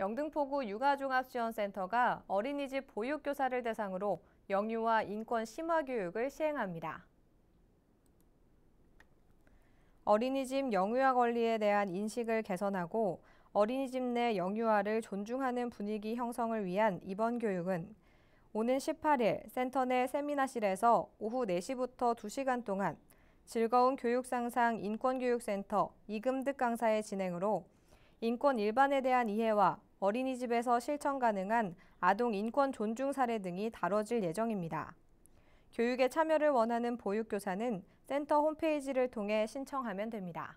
영등포구 육아종합지원센터가 어린이집 보육교사를 대상으로 영유아 인권 심화 교육을 시행합니다. 어린이집 영유아 권리에 대한 인식을 개선하고 어린이집 내 영유아를 존중하는 분위기 형성을 위한 이번 교육은 오는 18일 센터 내 세미나실에서 오후 4시부터 2시간 동안 즐거운 교육상상 인권교육센터 이금득 강사의 진행으로 인권 일반에 대한 이해와 어린이집에서 실천 가능한 아동 인권 존중 사례 등이 다뤄질 예정입니다. 교육에 참여를 원하는 보육교사는 센터 홈페이지를 통해 신청하면 됩니다.